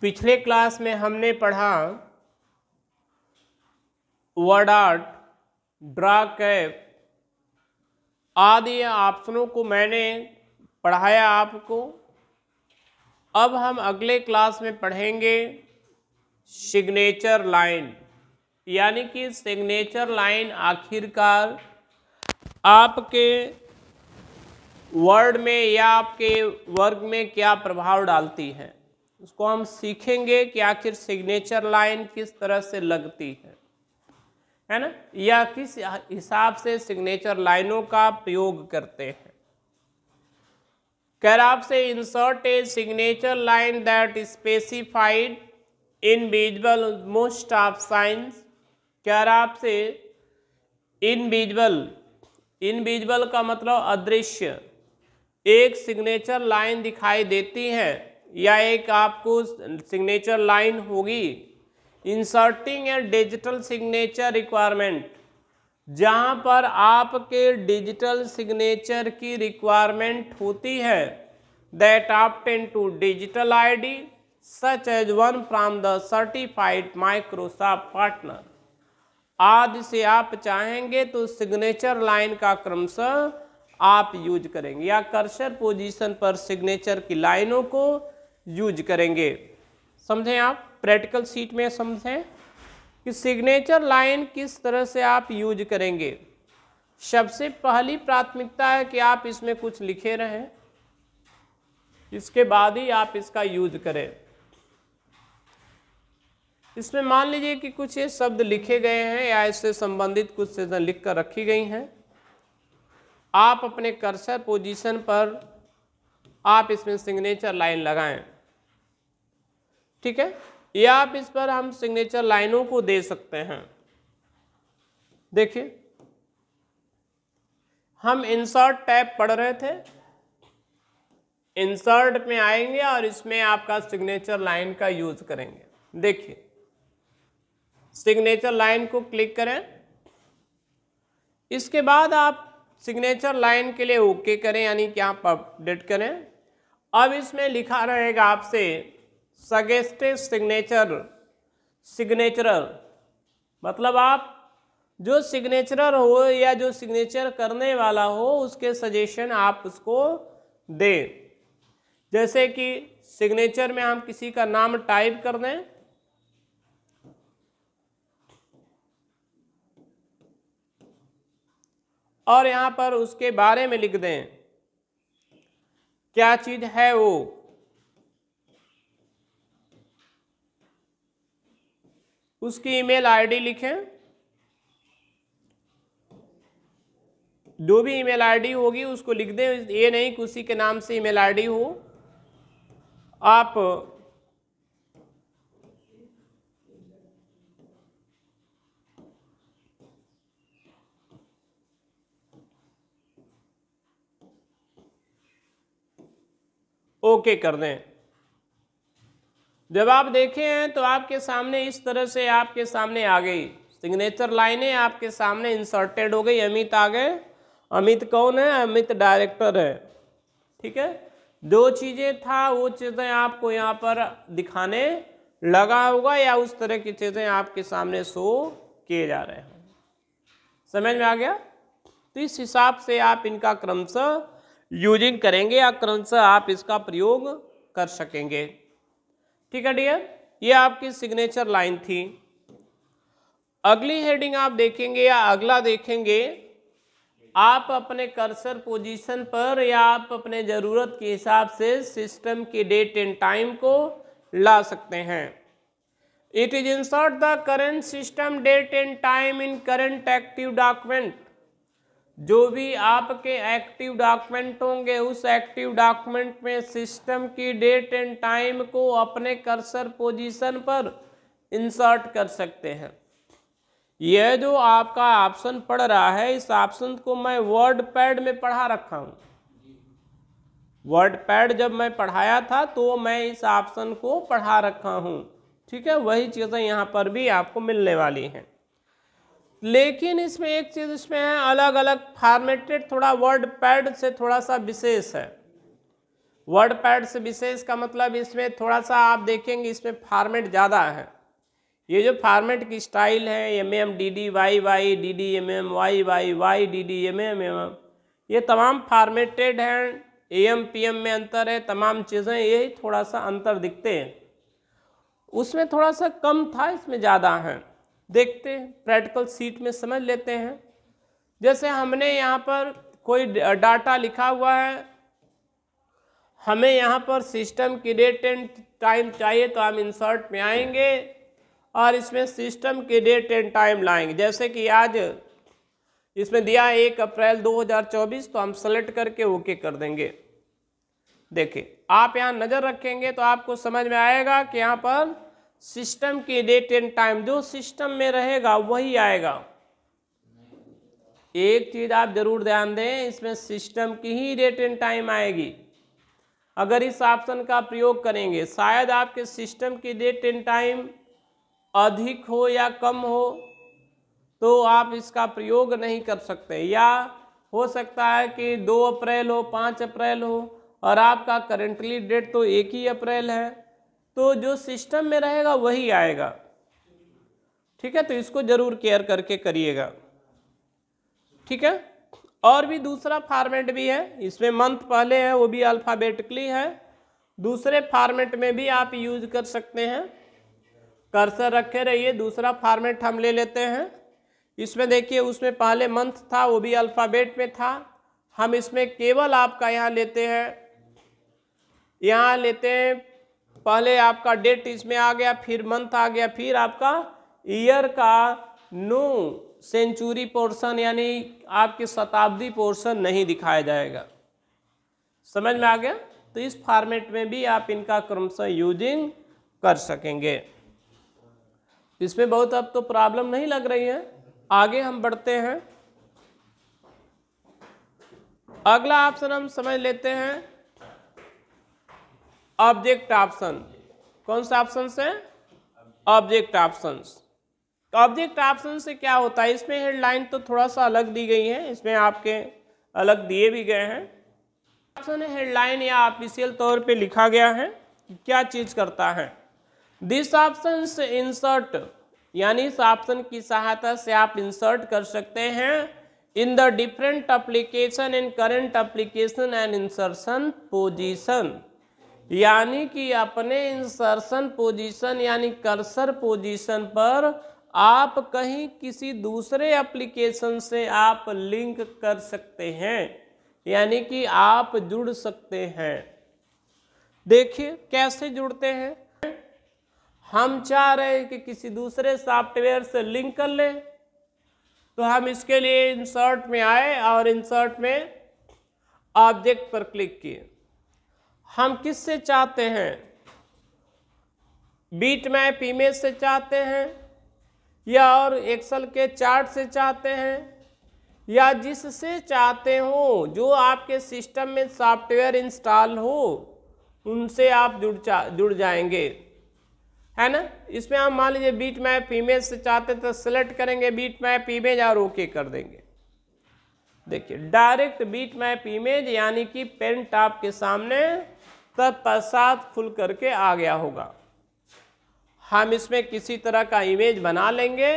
पिछले क्लास में हमने पढ़ा वर्ड आर्ट ड्रा कैप आदि ऑप्शनों को मैंने पढ़ाया आपको अब हम अगले क्लास में पढ़ेंगे सिग्नेचर लाइन यानी कि सिग्नेचर लाइन आखिरकार आपके वर्ड में या आपके वर्ग में क्या प्रभाव डालती है उसको हम सीखेंगे कि आखिर सिग्नेचर लाइन किस तरह से लगती है है ना या किस हिसाब से सिग्नेचर लाइनों का प्रयोग करते हैं कह आपसे insert a signature line that specified in visible most of science कह आपसे इन बीजबल इन बीजबल का मतलब अदृश्य एक सिग्नेचर लाइन दिखाई देती है या एक आपको सिग्नेचर लाइन होगी inserting a digital signature requirement जहाँ पर आपके डिजिटल सिग्नेचर की रिक्वायरमेंट होती है that ten to digital ID such as one from the certified Microsoft partner आदि से आप चाहेंगे तो सिग्नेचर लाइन का क्रमशः आप यूज करेंगे या कर्सर पोजीशन पर सिग्नेचर की लाइनों को यूज करेंगे समझें आप प्रैक्टिकल सीट में समझें कि सिग्नेचर लाइन किस तरह से आप यूज करेंगे सबसे पहली प्राथमिकता है कि आप इसमें कुछ लिखे रहें इसके बाद ही आप इसका यूज करें इसमें मान लीजिए कि कुछ ये शब्द लिखे गए हैं या इससे संबंधित कुछ चीज़ें लिख कर रखी गई हैं आप अपने कर्सर पोजीशन पर आप इसमें सिग्नेचर लाइन लगाएं ठीक है या आप इस पर हम सिग्नेचर लाइनों को दे सकते हैं देखिए हम इंसर्ट टैब पढ़ रहे थे इंसर्ट में आएंगे और इसमें आपका सिग्नेचर लाइन का यूज करेंगे देखिए सिग्नेचर लाइन को क्लिक करें इसके बाद आप सिग्नेचर लाइन के लिए ओके करें यानी कि आप अपडेट करें अब इसमें लिखा रहेगा आपसे सगेस्टिव सिग्नेचर सिग्नेचरर मतलब आप जो सिग्नेचरर हो या जो सिग्नेचर करने वाला हो उसके सजेशन आप उसको दें जैसे कि सिग्नेचर में हम किसी का नाम टाइप कर दें और यहाँ पर उसके बारे में लिख दें क्या चीज़ है वो उसकी ईमेल आईडी लिखें जो भी ईमेल आईडी होगी उसको लिख दें ये नहीं कि उसी के नाम से ईमेल आईडी हो आप ओके कर दें जब आप देखे हैं तो आपके सामने इस तरह से आपके सामने आ गई सिग्नेचर लाइनें आपके सामने इंसर्टेड हो गई अमित आ गए अमित कौन है अमित डायरेक्टर है ठीक है जो चीज़ें था वो चीज़ें आपको यहाँ पर दिखाने लगा होगा या उस तरह की चीज़ें आपके सामने शो किए जा रहे हैं समझ में आ गया तो इस हिसाब से आप इनका क्रमशः यूजिंग करेंगे या क्रमशः आप इसका प्रयोग कर सकेंगे ठीक है डियर ये आपकी सिग्नेचर लाइन थी अगली हेडिंग आप देखेंगे या अगला देखेंगे आप अपने कर्सर पोजीशन पर या आप अपने ज़रूरत के हिसाब से सिस्टम के डेट एंड टाइम को ला सकते हैं it is insert the current system date and time in current active document जो भी आपके एक्टिव डॉक्यूमेंट होंगे उस एक्टिव डॉक्यूमेंट में सिस्टम की डेट एंड टाइम को अपने कर्सर पोजीशन पर इंसर्ट कर सकते हैं यह जो आपका ऑप्शन पढ़ रहा है इस ऑप्शन को मैं वर्ड पैड में पढ़ा रखा हूँ वर्ड पैड जब मैं पढ़ाया था तो मैं इस ऑप्शन को पढ़ा रखा हूँ ठीक है वही चीज़ें यहाँ पर भी आपको मिलने वाली हैं लेकिन इसमें एक चीज़ इसमें है अलग अलग फार्मेटेड थोड़ा वर्ड पैड से थोड़ा सा विशेष है वर्ड पैड से विशेष का मतलब इसमें थोड़ा सा आप देखेंगे इसमें फार्मेट ज़्यादा है ये जो फार्मेट की स्टाइल है M M D D Y Y D D M M Y Y Y D D M M M ये तमाम फार्मेटेड हैं ए एम पी एम में अंतर है तमाम चीज़ें यही थोड़ा सा अंतर दिखते हैं उसमें थोड़ा सा कम था इसमें ज़्यादा हैं देखते हैं प्रैक्टिकल सीट में समझ लेते हैं जैसे हमने यहाँ पर कोई डाटा लिखा हुआ है हमें यहाँ पर सिस्टम की डेट एंड टाइम चाहिए तो हम इंसर्ट में आएंगे और इसमें सिस्टम की डेट एंड टाइम लाएंगे जैसे कि आज इसमें दिया एक अप्रैल 2024 तो हम सेलेक्ट करके ओके कर देंगे देखिए आप यहाँ नज़र रखेंगे तो आपको समझ में आएगा कि यहाँ पर सिस्टम की डेट एंड टाइम जो सिस्टम में रहेगा वही आएगा एक चीज़ आप जरूर ध्यान दें इसमें सिस्टम की ही डेट एंड टाइम आएगी अगर इस ऑप्शन का प्रयोग करेंगे शायद आपके सिस्टम की डेट एंड टाइम अधिक हो या कम हो तो आप इसका प्रयोग नहीं कर सकते या हो सकता है कि दो अप्रैल हो पाँच अप्रैल हो और आपका करेंटली डेट तो एक ही अप्रैल है तो जो सिस्टम में रहेगा वही आएगा ठीक है तो इसको ज़रूर केयर करके करिएगा ठीक है और भी दूसरा फार्मेट भी है इसमें मंथ पहले है वो भी अल्फ़ाबेटिकली है दूसरे फार्मेट में भी आप यूज कर सकते हैं कर्सर रखे रहिए दूसरा फार्मेट हम ले लेते हैं इसमें देखिए उसमें पहले मंथ था वो भी अल्फ़ाबेट में था हम इसमें केवल आपका यहाँ लेते हैं यहाँ लेते हैं पहले आपका डेट इसमें आ गया फिर मंथ आ गया फिर आपका ईयर का नो सेंचुरी पोर्शन यानी आपके शताब्दी पोर्शन नहीं दिखाया जाएगा समझ में आ गया तो इस फॉर्मेट में भी आप इनका क्रमशः यूजिंग कर सकेंगे इसमें बहुत अब तो प्रॉब्लम नहीं लग रही है आगे हम बढ़ते हैं अगला ऑप्शन हम समझ लेते हैं ऑब्जेक्ट ऑप्शन कौन सा ऑप्शन है ऑब्जेक्ट ऑप्शन तो ऑब्जेक्ट ऑप्शन से क्या होता है इसमें हेडलाइन तो थोड़ा सा अलग दी गई है इसमें आपके अलग दिए भी गए हैं ऑप्शन हेडलाइन या ऑफिशियल तौर पे लिखा गया है क्या चीज़ करता है दिस ऑप्शन से इंसर्ट यानी इस ऑप्शन की सहायता से आप इंसर्ट कर सकते हैं in the different application and current application and insertion position यानी कि अपने इंसर्शन पोजीशन यानी कर्सर पोजीशन पर आप कहीं किसी दूसरे एप्लीकेशन से आप लिंक कर सकते हैं यानी कि आप जुड़ सकते हैं देखिए कैसे जुड़ते हैं हम चाह रहे हैं कि किसी दूसरे सॉफ्टवेयर से लिंक कर लें तो हम इसके लिए इंसर्ट में आए और इंसर्ट में ऑब्जेक्ट पर क्लिक किए हम किससे चाहते हैं बीट मैप इमेज से चाहते हैं या और एक्सल के चार्ट से चाहते हैं या जिससे चाहते हो जो आपके सिस्टम में सॉफ्टवेयर इंस्टॉल हो उनसे आप जुड़ जा जुड़ जाएंगे है ना इसमें हम मान लीजिए बीट मैप इमेज से चाहते तो सेलेक्ट करेंगे बीट मैप इमेज और ओके कर देंगे देखिए डायरेक्ट बीट मैप इमेज यानी कि पेंट आपके सामने तत्पश्चात प्रसाद खुल करके आ गया होगा हम इसमें किसी तरह का इमेज बना लेंगे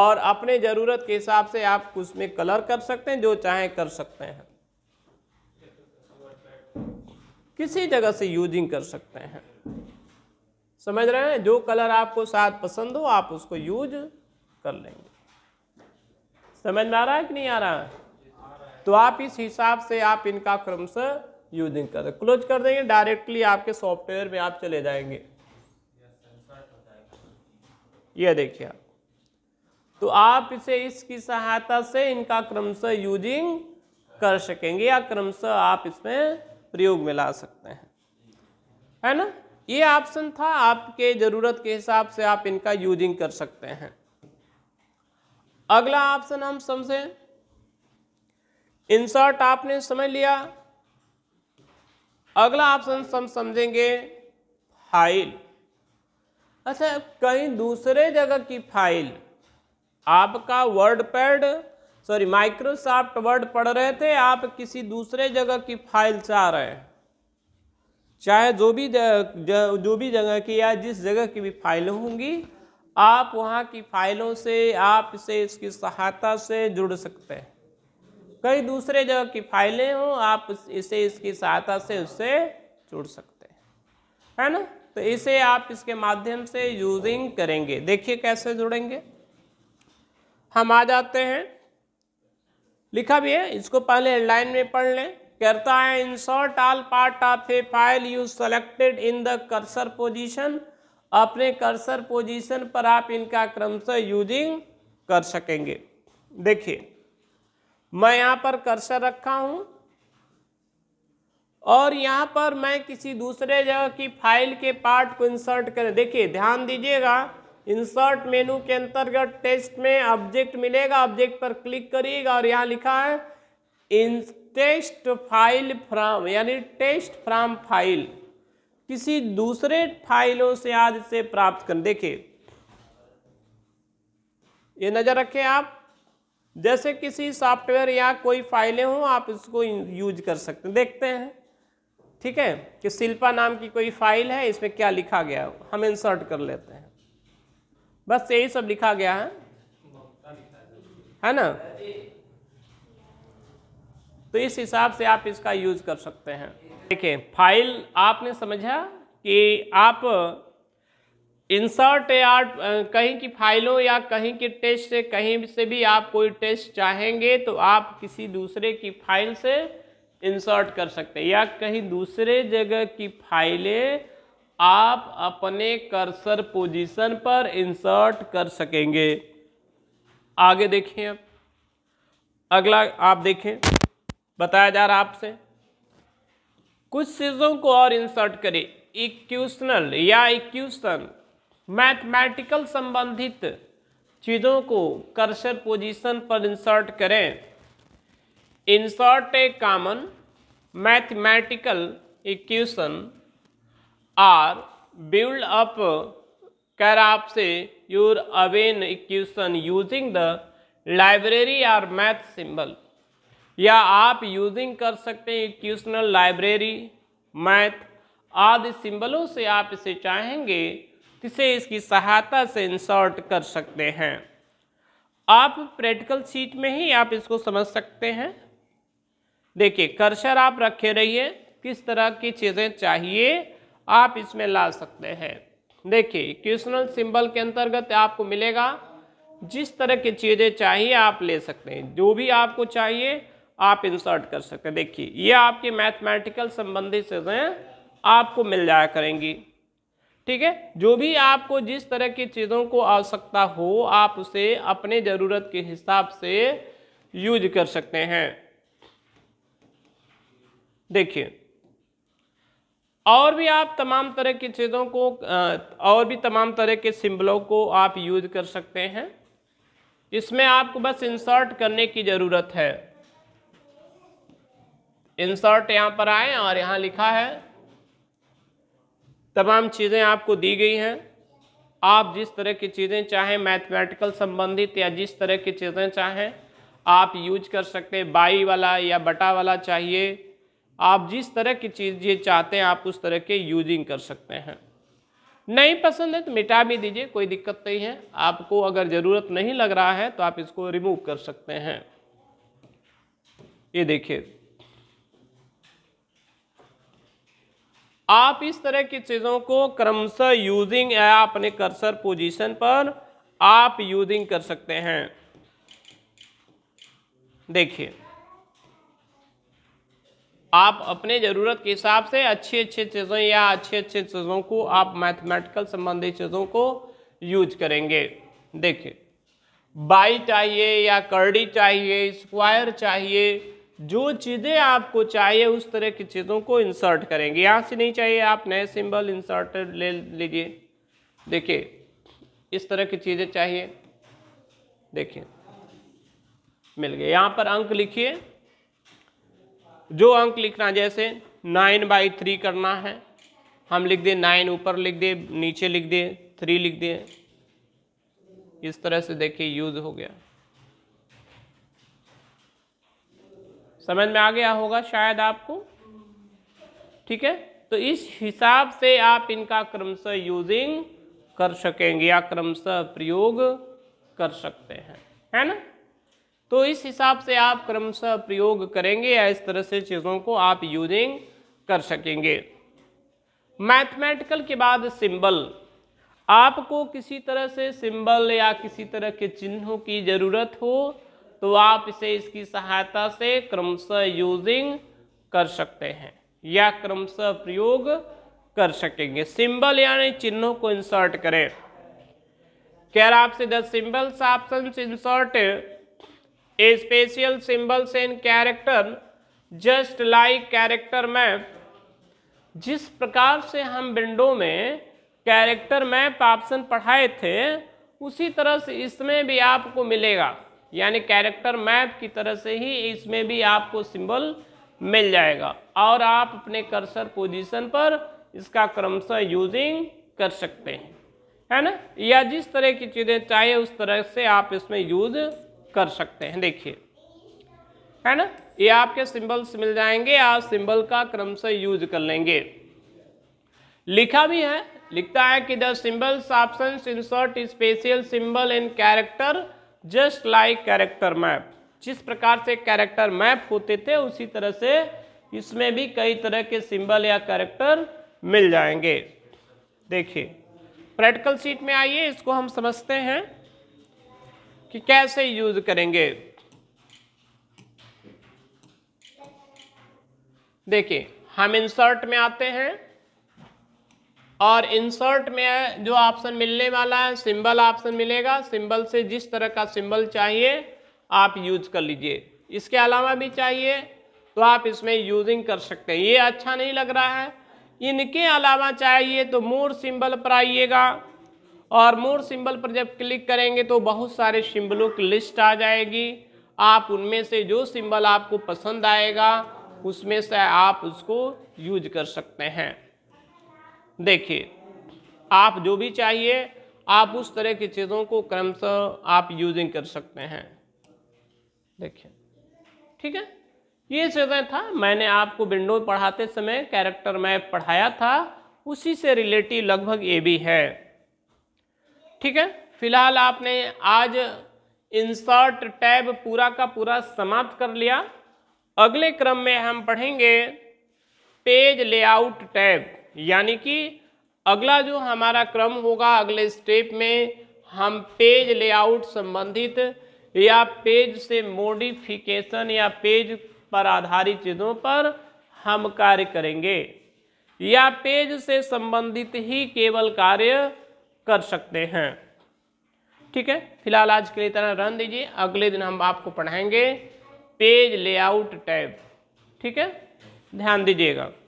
और अपने ज़रूरत के हिसाब से आप उसमें कलर कर सकते हैं जो चाहें कर सकते हैं किसी जगह से यूजिंग कर सकते हैं समझ रहे हैं जो कलर आपको साथ पसंद हो आप उसको यूज कर लेंगे समझ में आ रहा है कि नहीं आ रहा है तो आप इस हिसाब से आप इनका क्रमशः यूजिंग कर क्लोज कर देंगे डायरेक्टली आपके सॉफ्टवेयर में आप चले जाएंगे ये देखिए आप तो आप इसे इसकी सहायता से इनका क्रमशः यूजिंग कर सकेंगे या क्रमशः आप इसमें प्रयोग में ला सकते हैं है ना ये ऑप्शन था आपके ज़रूरत के हिसाब से आप इनका यूजिंग कर सकते हैं अगला ऑप्शन हम समझें इंसर्ट आपने समझ लिया अगला ऑप्शन हम समझेंगे फाइल अच्छा कहीं दूसरे जगह की फाइल आपका WordPad sorry Microsoft Word पढ़ रहे थे आप किसी दूसरे जगह की फाइल से आ रहे हैं चाहे जो भी जो भी जगह की या जिस जगह की भी फाइल होंगी आप वहाँ की फाइलों से आप इसे इसकी सहायता से जुड़ सकते हैं कई दूसरे जगह की फाइलें हों आप इसे इसकी सहायता से उससे जुड़ सकते हैं है ना तो इसे आप इसके माध्यम से यूजिंग करेंगे देखिए कैसे जुड़ेंगे हम आ जाते हैं लिखा भी है इसको पहले हेडलाइन में पढ़ लें करता है insert all part of a file you selected in the cursor position अपने कर्सर पोजीशन पर आप इनका क्रमशः यूजिंग कर सकेंगे देखिए मैं यहां पर कर्सर रखा हूं और यहां पर मैं किसी दूसरे जगह की फाइल के पार्ट को इंसर्ट कर देखिए ध्यान दीजिएगा इंसर्ट मेनू के अंतर्गत टेस्ट में ऑब्जेक्ट मिलेगा ऑब्जेक्ट पर क्लिक करिएगा और यहां लिखा है इन टेस्ट फाइल फ्रॉम यानी टेस्ट फ्रॉम फाइल किसी दूसरे फाइलों से आज से प्राप्त कर देखिए ये नज़र रखें आप जैसे किसी सॉफ्टवेयर या कोई फाइलें हों आप इसको यूज कर सकते हैं देखते हैं ठीक है कि शिल्पा नाम की कोई फाइल है इसमें क्या लिखा गया हम इंसर्ट कर लेते हैं बस यही सब लिखा गया है है ना तो इस हिसाब से आप इसका यूज कर सकते हैं देखिए फाइल आपने समझा कि आप इंसर्ट या कहीं की फाइलों या कहीं के टेस्ट से कहीं से भी आप कोई टेस्ट चाहेंगे तो आप किसी दूसरे की फाइल से इंसर्ट कर सकते हैं या कहीं दूसरे जगह की फाइलें आप अपने कर्सर पोजीशन पर इंसर्ट कर सकेंगे आगे देखें अब अगला आप देखें बताया जा रहा आपसे कुछ चीज़ों को और इंसर्ट करें इक्यूशनल या इक्यूशन मैथमेटिकल संबंधित चीज़ों को कर्सर पोजीशन पर इंसर्ट करें insert a common mathematical equation or build up कर आपसे your own equation using the library or math symbol या आप यूजिंग कर सकते हैं इक्वेशनल लाइब्रेरी मैथ आदि सिंबलों से आप इसे चाहेंगे जिसे इसकी सहायता से इंसर्ट कर सकते हैं आप प्रैक्टिकल सीट में ही आप इसको समझ सकते हैं देखिए कर्सर आप रखे रहिए किस तरह की चीज़ें चाहिए आप इसमें ला सकते हैं देखिए क्वेश्चनल सिंबल के अंतर्गत आपको मिलेगा जिस तरह की चीज़ें चाहिए आप ले सकते हैं जो भी आपको चाहिए आप इंसर्ट कर सकते हैं देखिए ये आपकी मैथमेटिकल संबंधी चीज़ें आपको मिल जाया करेंगी ठीक है जो भी आपको जिस तरह की चीज़ों को आवश्यकता हो आप उसे अपने ज़रूरत के हिसाब से यूज कर सकते हैं देखिए और भी आप तमाम तरह की चीज़ों को और भी तमाम तरह के सिम्बलों को आप यूज कर सकते हैं इसमें आपको बस इंसर्ट करने की ज़रूरत है इंसर्ट यहाँ पर आए और यहाँ लिखा है तमाम चीज़ें आपको दी गई हैं आप जिस तरह की चीज़ें चाहें मैथमेटिकल संबंधित या जिस तरह की चीज़ें चाहें आप यूज कर सकते हैं बाई वाला या बटा वाला चाहिए आप जिस तरह की चीज़ें चाहते हैं आप उस तरह के यूजिंग कर सकते हैं नहीं पसंद है तो मिटा भी दीजिए कोई दिक्कत नहीं है आपको अगर ज़रूरत नहीं लग रहा है तो आप इसको रिमूव कर सकते हैं ये देखिए आप इस तरह की चीज़ों को क्रमशः यूजिंग या अपने कर्सर पोजीशन पर आप यूजिंग कर सकते हैं देखिए आप अपने ज़रूरत के हिसाब से अच्छी अच्छी चीज़ों या अच्छी अच्छी चीज़ों को आप मैथमेटिकल संबंधी चीज़ों को यूज करेंगे देखिए बाई चाहिए या कर्डी चाहिए स्क्वायर चाहिए जो चीज़ें आपको चाहिए उस तरह की चीज़ों को इंसर्ट करेंगे यहाँ से नहीं चाहिए आप नए सिंबल इंसर्ट ले लीजिए देखिए इस तरह की चीज़ें चाहिए देखिए मिल गए यहाँ पर अंक लिखिए जो अंक लिखना जैसे नाइन बाई थ्री करना है हम लिख दें नाइन ऊपर लिख दें नीचे लिख दें थ्री लिख दें इस तरह से देखिए यूज हो गया समझ में आ गया होगा शायद आपको ठीक है तो इस हिसाब से आप इनका क्रमशः यूजिंग कर सकेंगे या क्रमशः प्रयोग कर सकते हैं है ना तो इस हिसाब से आप क्रमशः प्रयोग करेंगे या इस तरह से चीज़ों को आप यूजिंग कर सकेंगे मैथमेटिकल के बाद सिंबल आपको किसी तरह से सिंबल या किसी तरह के चिन्हों की ज़रूरत हो तो आप इसे इसकी सहायता से क्रमशः यूजिंग कर सकते हैं या क्रमशः प्रयोग कर सकेंगे सिंबल यानी चिन्हों को इंसर्ट करें कह रहा आपसे the symbols option insert a special symbols in character just like character map जिस प्रकार से हम विंडो में कैरेक्टर मैप ऑप्शन पढ़ाए थे उसी तरह से इसमें भी आपको मिलेगा यानी कैरेक्टर मैप की तरह से ही इसमें भी आपको सिंबल मिल जाएगा और आप अपने कर्सर पोजीशन पर इसका क्रमशः यूजिंग कर सकते हैं है ना या जिस तरह की चीज़ें चाहिए उस तरह से आप इसमें यूज कर सकते हैं देखिए है ना ये आपके सिंबल्स मिल जाएंगे आप सिंबल का क्रमशः यूज कर लेंगे लिखा भी है लिखता है कि the symbols option insert special symbol in character just like character map जिस प्रकार से कैरेक्टर मैप होते थे उसी तरह से इसमें भी कई तरह के सिंबल या कैरेक्टर मिल जाएंगे देखिए प्रैक्टिकल सीट में आइए इसको हम समझते हैं कि कैसे यूज करेंगे देखिए हम इंसर्ट में आते हैं और इंसर्ट में जो ऑप्शन मिलने वाला है सिंबल ऑप्शन मिलेगा सिंबल से जिस तरह का सिंबल चाहिए आप यूज कर लीजिए इसके अलावा भी चाहिए तो आप इसमें यूजिंग कर सकते हैं ये अच्छा नहीं लग रहा है इनके अलावा चाहिए तो मोर सिंबल पर आइएगा और मोर सिंबल पर जब क्लिक करेंगे तो बहुत सारे सिंबलों की लिस्ट आ जाएगी आप उनमें से जो सिंबल आपको पसंद आएगा उसमें से आप उसको यूज कर सकते हैं देखिए आप जो भी चाहिए आप उस तरह की चीज़ों को क्रमशः आप यूजिंग कर सकते हैं देखिए ठीक है ये चीज़ें था मैंने आपको विंडो पढ़ाते समय कैरेक्टर मैप पढ़ाया था उसी से रिलेटिव लगभग ये भी है ठीक है फिलहाल आपने आज इंसर्ट टैब पूरा का पूरा समाप्त कर लिया अगले क्रम में हम पढ़ेंगे पेज लेआउट टैब यानी कि अगला जो हमारा क्रम होगा अगले स्टेप में हम पेज लेआउट संबंधित या पेज से मोडिफिकेशन या पेज पर आधारित चीज़ों पर हम कार्य करेंगे या पेज से संबंधित ही केवल कार्य कर सकते हैं ठीक है फिलहाल आज के लिए तरह रन दीजिए अगले दिन हम आपको पढ़ाएंगे पेज लेआउट टैब ठीक है ध्यान दीजिएगा